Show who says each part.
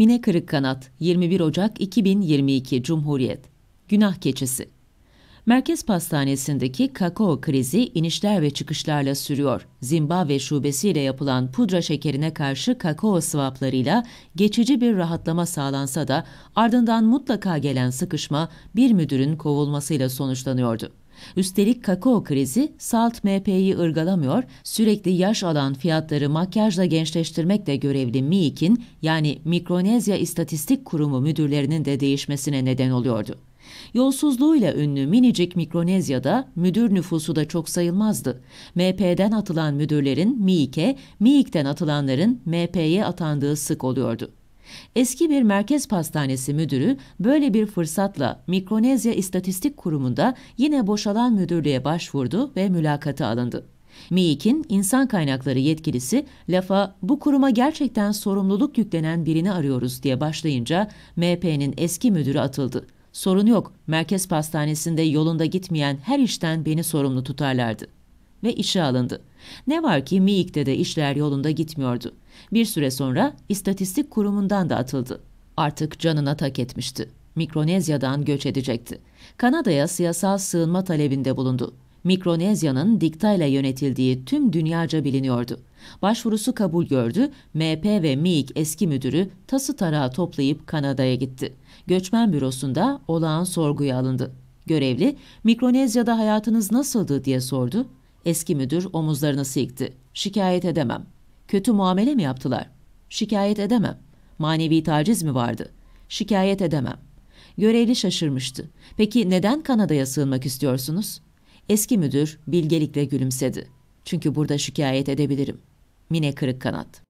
Speaker 1: Mine kırık kanat, 21 Ocak 2022 Cumhuriyet Günah Keçisi Merkez Pastanesi'ndeki kakao krizi inişler ve çıkışlarla sürüyor. Zimbabwe şubesiyle yapılan pudra şekerine karşı kakao sıvaplarıyla geçici bir rahatlama sağlansa da ardından mutlaka gelen sıkışma bir müdürün kovulmasıyla sonuçlanıyordu. Üstelik kakao krizi salt MP'yi ırgalamıyor, sürekli yaş alan fiyatları makyajla gençleştirmekle görevli MİİK'in yani Mikronezya İstatistik Kurumu müdürlerinin de değişmesine neden oluyordu. Yolsuzluğuyla ünlü minicik Mikronezya'da müdür nüfusu da çok sayılmazdı. MP'den atılan müdürlerin MİİK'e, MİİK'ten atılanların MP'ye atandığı sık oluyordu. Eski bir merkez pastanesi müdürü böyle bir fırsatla Mikronezya İstatistik Kurumu'nda yine boşalan müdürlüğe başvurdu ve mülakata alındı. MİİK'in insan kaynakları yetkilisi lafa bu kuruma gerçekten sorumluluk yüklenen birini arıyoruz diye başlayınca MP'nin eski müdürü atıldı. Sorun yok, merkez pastanesinde yolunda gitmeyen her işten beni sorumlu tutarlardı ve işe alındı. Ne var ki MİİK'te de işler yolunda gitmiyordu. Bir süre sonra istatistik kurumundan da atıldı. Artık canına tak etmişti. Mikronezya'dan göç edecekti. Kanada'ya siyasal sığınma talebinde bulundu. Mikronezya'nın diktayla yönetildiği tüm dünyaca biliniyordu. Başvurusu kabul gördü, MP ve MİİK eski müdürü tası tarağı toplayıp Kanada'ya gitti. Göçmen bürosunda olağan sorguya alındı. Görevli, Mikronezya'da hayatınız nasıldı diye sordu Eski müdür omuzlarını silkti. Şikayet edemem. Kötü muamele mi yaptılar? Şikayet edemem. Manevi taciz mi vardı? Şikayet edemem. Görevli şaşırmıştı. Peki neden Kanada'ya sığınmak istiyorsunuz? Eski müdür bilgelikle gülümsedi. Çünkü burada şikayet edebilirim. Mine kırık kanat.